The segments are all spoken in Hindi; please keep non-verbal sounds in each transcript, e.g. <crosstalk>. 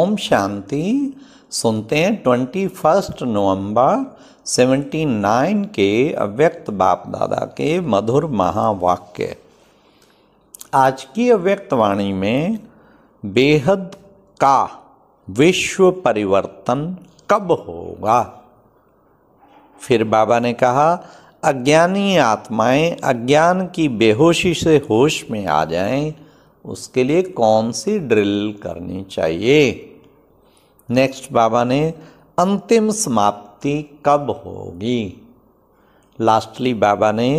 ओम शांति सुनते हैं twenty first November seventy nine के अव्यक्त बाप दादा के मधुर महावाक्य आज की अव्यक्त वाणी में बेहद का विश्व परिवर्तन कब होगा फिर बाबा ने कहा अज्ञानी आत्माएं अज्ञान की बेहोशी से होश में आ जाएं उसके लिए कौन सी ड्रिल करनी चाहिए नेक्स्ट बाबा ने अंतिम समाप्ति कब होगी लास्टली बाबा ने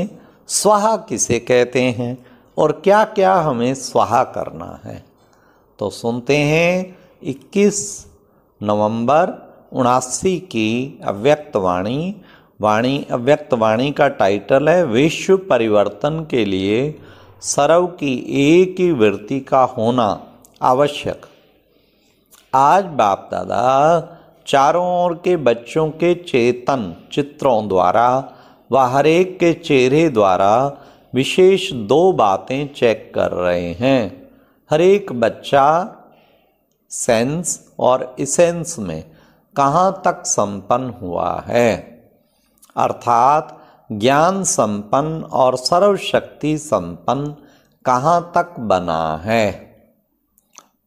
स्वाहा किसे कहते हैं और क्या क्या हमें स्वाहा करना है तो सुनते हैं 21 नवंबर उनासी की अव्यक्तवाणी वाणी अव्यक्तवाणी का टाइटल है विश्व परिवर्तन के लिए सर्व की एक ही वृत्ति का होना आवश्यक आज बाप दादा चारों ओर के बच्चों के चेतन चित्रों द्वारा व हरेक के चेहरे द्वारा विशेष दो बातें चेक कर रहे हैं हरेक बच्चा सेंस और इसेंस में कहाँ तक संपन्न हुआ है अर्थात ज्ञान संपन्न और सर्वशक्ति संपन्न कहाँ तक बना है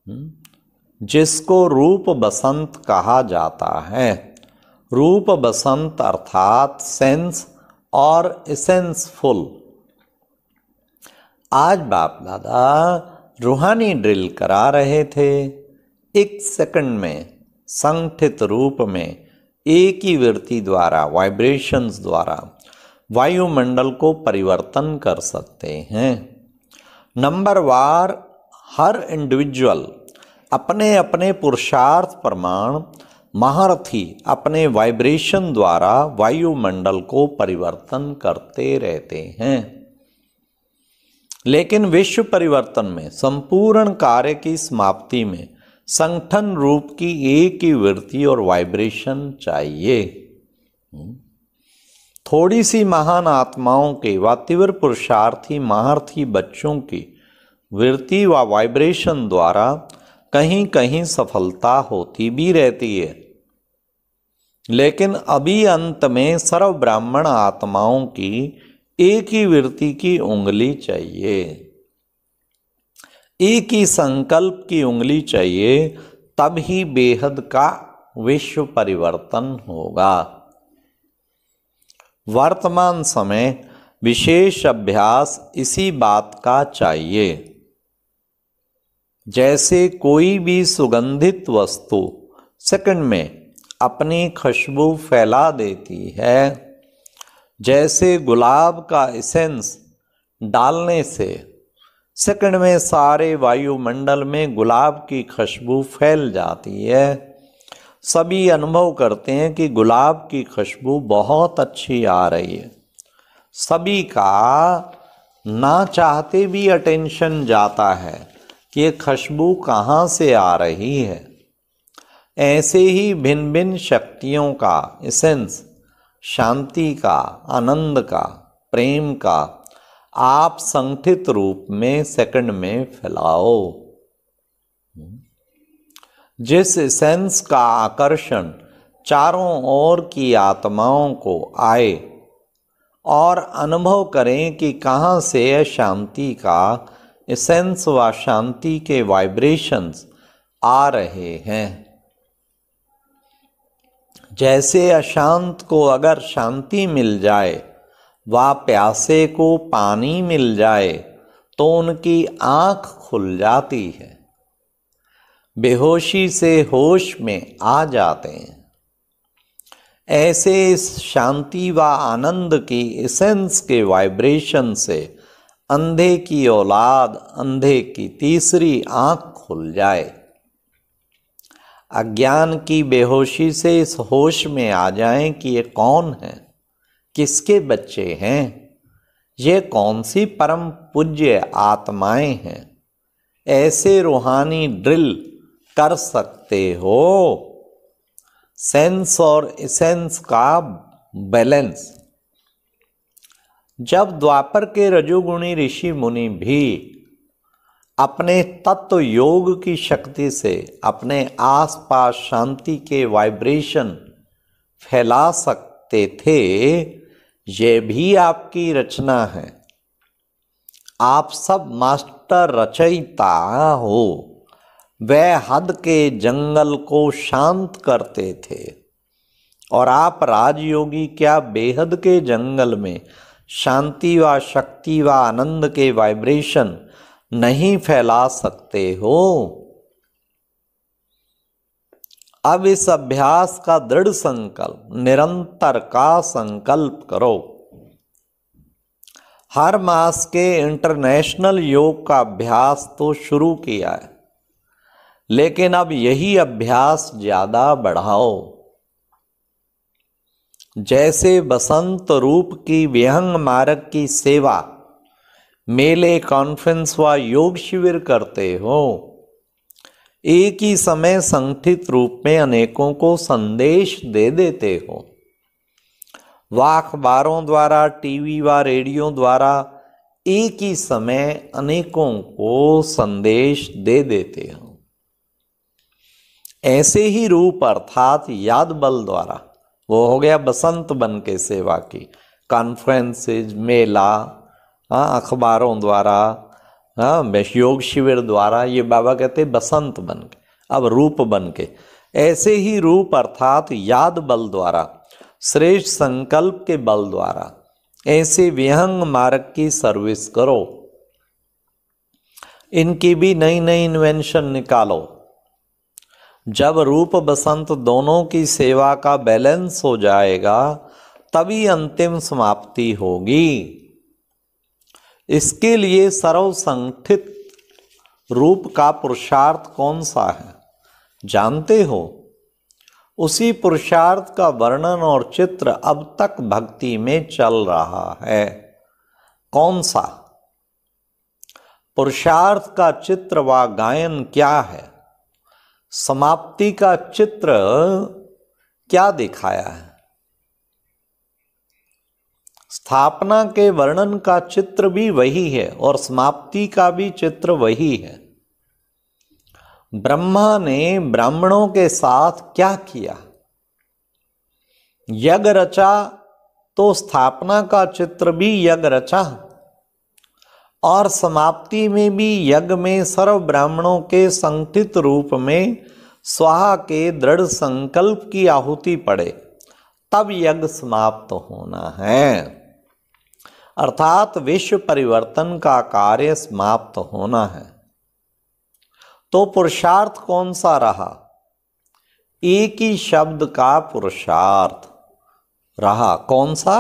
हम्म। जिसको रूप बसंत कहा जाता है रूप बसंत अर्थात सेंस और इसेंसफुल आज बाप दादा रूहानी ड्रिल करा रहे थे एक सेकंड में संगठित रूप में एक ही वृत्ति द्वारा वाइब्रेशंस द्वारा वायुमंडल को परिवर्तन कर सकते हैं नंबर वार हर इंडिविजुअल अपने अपने पुरुषार्थ प्रमाण महारथी अपने वाइब्रेशन द्वारा वायुमंडल को परिवर्तन करते रहते हैं लेकिन विश्व परिवर्तन में संपूर्ण कार्य की समाप्ति में संगठन रूप की एक ही वृत्ति और वाइब्रेशन चाहिए थोड़ी सी महान आत्माओं के व तीव्र पुरुषार्थी महार्थी बच्चों की वृत्ति व वाइब्रेशन द्वारा कहीं कहीं सफलता होती भी रहती है लेकिन अभी अंत में सर्व ब्राह्मण आत्माओं की एक ही वृत्ति की उंगली चाहिए एक ही संकल्प की उंगली चाहिए तब ही बेहद का विश्व परिवर्तन होगा वर्तमान समय विशेष अभ्यास इसी बात का चाहिए जैसे कोई भी सुगंधित वस्तु सेकंड में अपनी खुशबू फैला देती है जैसे गुलाब का एसेंस डालने से सेकंड में सारे वायुमंडल में गुलाब की खुशबू फैल जाती है सभी अनुभव करते हैं कि गुलाब की खुशबू बहुत अच्छी आ रही है सभी का ना चाहते भी अटेंशन जाता है कि ये खुशबू कहाँ से आ रही है ऐसे ही भिन्न भिन्न शक्तियों का इसेंस शांति का आनंद का प्रेम का आप संगठित रूप में सेकंड में फैलाओ जिस सेंस का आकर्षण चारों ओर की आत्माओं को आए और अनुभव करें कि कहाँ से शांति का सेंस व शांति के वाइब्रेशंस आ रहे हैं जैसे अशांत को अगर शांति मिल जाए व प्यासे को पानी मिल जाए तो उनकी आँख खुल जाती है बेहोशी से होश में आ जाते हैं ऐसे शांति व आनंद की एसेंस के वाइब्रेशन से अंधे की औलाद अंधे की तीसरी आंख खुल जाए अज्ञान की बेहोशी से इस होश में आ जाए कि ये कौन है किसके बच्चे हैं ये कौन सी परम पूज्य आत्माएं हैं ऐसे रूहानी ड्रिल कर सकते हो सेंस और इसेंस का बैलेंस जब द्वापर के रजोगुणी ऋषि मुनि भी अपने तत्व योग की शक्ति से अपने आसपास शांति के वाइब्रेशन फैला सकते थे ये भी आपकी रचना है आप सब मास्टर रचयिता हो वह हद के जंगल को शांत करते थे और आप राजयोगी क्या बेहद के जंगल में शांति व शक्ति व आनंद के वाइब्रेशन नहीं फैला सकते हो अब इस अभ्यास का दृढ़ संकल्प निरंतर का संकल्प करो हर मास के इंटरनेशनल योग का अभ्यास तो शुरू किया है लेकिन अब यही अभ्यास ज्यादा बढ़ाओ जैसे बसंत रूप की विहंग मारक की सेवा मेले कॉन्फ्रेंस व योग शिविर करते हो एक ही समय संगठित रूप में अनेकों को संदेश दे देते हो व अखबारों द्वारा टीवी व रेडियो द्वारा एक ही समय अनेकों को संदेश दे देते हो ऐसे ही रूप अर्थात याद बल द्वारा वो हो गया बसंत बन के सेवा की कॉन्फ्रेंसेज मेला हाँ, अखबारों द्वारा हाँ योग शिविर द्वारा ये बाबा कहते बसंत बन के अब रूप बन के ऐसे ही रूप अर्थात याद बल द्वारा श्रेष्ठ संकल्प के बल द्वारा ऐसे विहंग मार्ग की सर्विस करो इनकी भी नई नई इन्वेंशन निकालो जब रूप बसंत दोनों की सेवा का बैलेंस हो जाएगा तभी अंतिम समाप्ति होगी इसके लिए सर्वसंगठित रूप का पुरुषार्थ कौन सा है जानते हो उसी पुरुषार्थ का वर्णन और चित्र अब तक भक्ति में चल रहा है कौन सा पुरुषार्थ का चित्र व गायन क्या है समाप्ति का चित्र क्या दिखाया है स्थापना के वर्णन का चित्र भी वही है और समाप्ति का भी चित्र वही है ब्रह्मा ने ब्राह्मणों के साथ क्या किया यज्ञ रचा तो स्थापना का चित्र भी यज्ञ रचा और समाप्ति में भी यज्ञ में सर्व ब्राह्मणों के संकटित रूप में स्वाहा के दृढ़ संकल्प की आहुति पड़े तब यज्ञ समाप्त होना है अर्थात विश्व परिवर्तन का कार्य समाप्त होना है तो पुरुषार्थ कौन सा रहा एक ही शब्द का पुरुषार्थ रहा कौन सा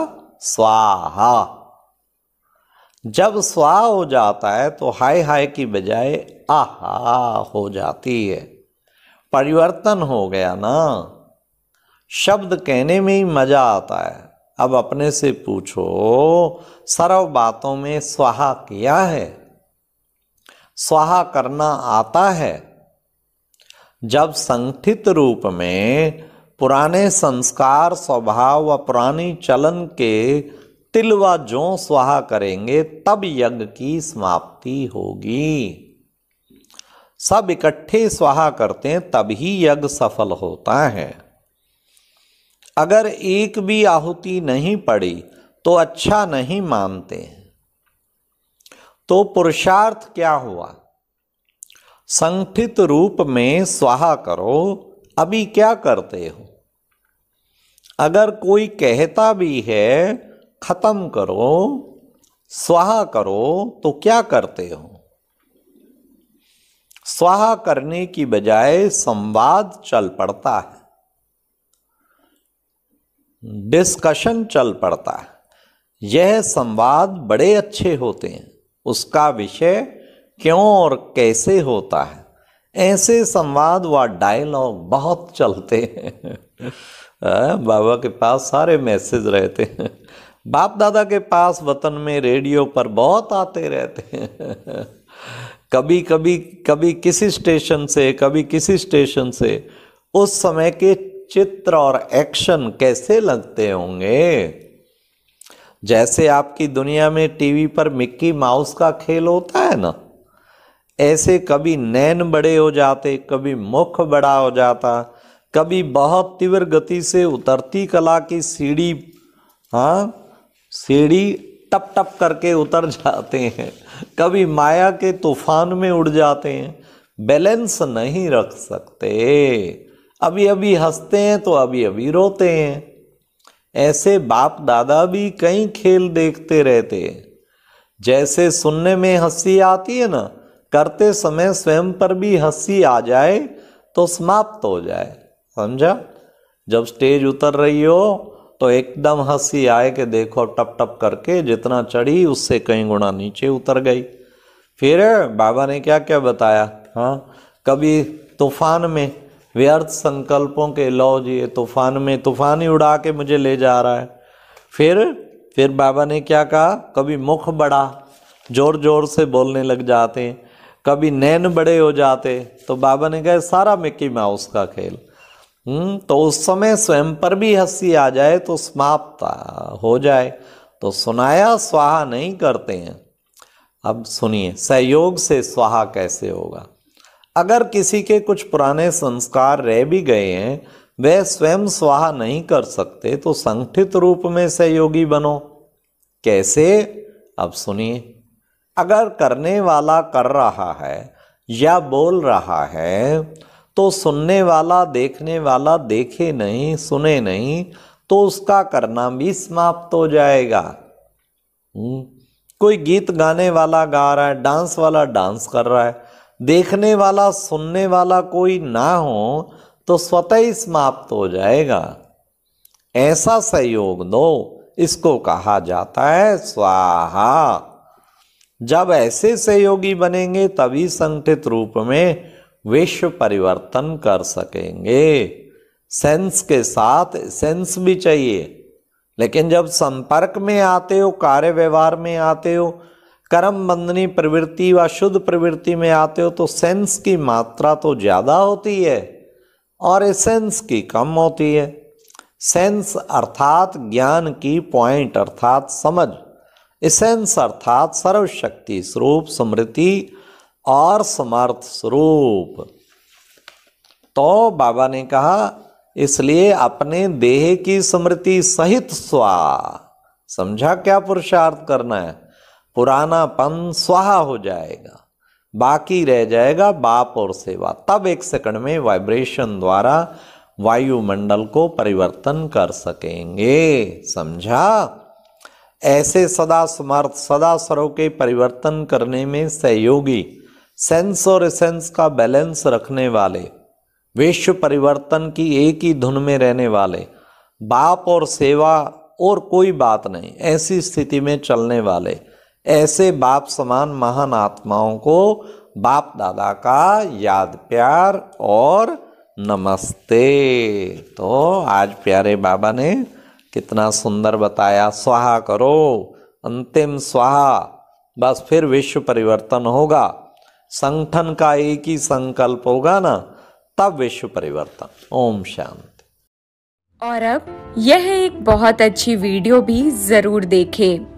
स्वाहा जब स्वा हो जाता है तो हाय हाय की बजाय आहा हो जाती है परिवर्तन हो गया ना शब्द कहने में ही मजा आता है अब अपने से पूछो सर्व बातों में स्वाहा किया है स्वाहा करना आता है जब संगठित रूप में पुराने संस्कार स्वभाव व पुरानी चलन के तिल व जो स्वाहा करेंगे तब यज्ञ की समाप्ति होगी सब इकट्ठे स्वाहा करते हैं तभी यज्ञ सफल होता है अगर एक भी आहुति नहीं पड़ी तो अच्छा नहीं मानते तो पुरुषार्थ क्या हुआ संगठित रूप में स्वाहा करो अभी क्या करते हो अगर कोई कहता भी है खत्म करो स्वाहा करो तो क्या करते हो स्वाहा करने की बजाय संवाद चल पड़ता है डिस्कशन चल पड़ता है यह संवाद बड़े अच्छे होते हैं उसका विषय क्यों और कैसे होता है ऐसे संवाद व डायलॉग बहुत चलते हैं <laughs> बाबा के पास सारे मैसेज रहते हैं बाप दादा के पास वतन में रेडियो पर बहुत आते रहते हैं <laughs> कभी कभी कभी किसी स्टेशन से कभी किसी स्टेशन से उस समय के चित्र और एक्शन कैसे लगते होंगे जैसे आपकी दुनिया में टीवी पर मिक्की माउस का खेल होता है ना ऐसे कभी नैन बड़े हो जाते कभी मुख बड़ा हो जाता कभी बहुत तीव्र गति से उतरती कला की सीढ़ी हाँ सीढ़ी टप टप करके उतर जाते हैं कभी माया के तूफान में उड़ जाते हैं बैलेंस नहीं रख सकते अभी अभी हंसते हैं तो अभी अभी रोते हैं ऐसे बाप दादा भी कई खेल देखते रहते हैं जैसे सुनने में हंसी आती है ना करते समय स्वयं पर भी हंसी आ जाए तो समाप्त हो जाए समझा जब स्टेज उतर रही हो तो एकदम हंसी आए कि देखो टप टप करके जितना चढ़ी उससे कई गुना नीचे उतर गई फिर बाबा ने क्या क्या बताया हाँ कभी तूफान में व्यर्थ संकल्पों के लो जी तूफान में तूफान ही उड़ा के मुझे ले जा रहा है फिर फिर बाबा ने क्या कहा कभी मुख बड़ा जोर जोर से बोलने लग जाते कभी नैन बड़े हो जाते तो बाबा ने कहा सारा मिक्की माउस का खेल हम्म, तो उस समय स्वयं पर भी हंसी आ जाए तो समाप्त हो जाए तो सुनाया स्वाहा नहीं करते हैं अब सुनिए सहयोग से स्वाहा कैसे होगा अगर किसी के कुछ पुराने संस्कार रह भी गए हैं वह स्वयं स्वाहा नहीं कर सकते तो संगठित रूप में सहयोगी बनो कैसे अब सुनिए अगर करने वाला कर रहा है या बोल रहा है तो सुनने वाला देखने वाला देखे नहीं सुने नहीं तो उसका करना भी समाप्त हो जाएगा हम्म। कोई गीत गाने वाला गा रहा है डांस वाला डांस कर रहा है देखने वाला सुनने वाला कोई ना हो तो स्वतः ही समाप्त हो जाएगा ऐसा सहयोग दो इसको कहा जाता है स्वाहा जब ऐसे सहयोगी बनेंगे तभी संगठित रूप में विश्व परिवर्तन कर सकेंगे सेंस के साथ सेंस भी चाहिए लेकिन जब संपर्क में आते हो कार्य व्यवहार में आते हो कर्म बंदनी प्रवृत्ति व शुद्ध प्रवृत्ति में आते हो तो सेंस की मात्रा तो ज़्यादा होती है और एसेंस की कम होती है सेंस अर्थात ज्ञान की पॉइंट अर्थात समझ एसेंस अर्थात सर्वशक्ति स्वरूप स्मृति और समर्थ स्वरूप तो बाबा ने कहा इसलिए अपने देह की स्मृति सहित स्वा समझा क्या पुरुषार्थ करना है पुरानापन स्वाहा हो जाएगा बाकी रह जाएगा बाप और सेवा तब एक सेकंड में वाइब्रेशन द्वारा वायुमंडल को परिवर्तन कर सकेंगे समझा ऐसे सदा समर्थ सदा सरो के परिवर्तन करने में सहयोगी सेंस और सेंस का बैलेंस रखने वाले विश्व परिवर्तन की एक ही धुन में रहने वाले बाप और सेवा और कोई बात नहीं ऐसी स्थिति में चलने वाले ऐसे बाप समान महान आत्माओं को बाप दादा का याद प्यार और नमस्ते तो आज प्यारे बाबा ने कितना सुंदर बताया स्वाहा करो अंतिम स्वाहा बस फिर विश्व परिवर्तन होगा संगठन का एक ही संकल्प होगा ना तब विश्व परिवर्तन ओम शांति और अब यह एक बहुत अच्छी वीडियो भी जरूर देखें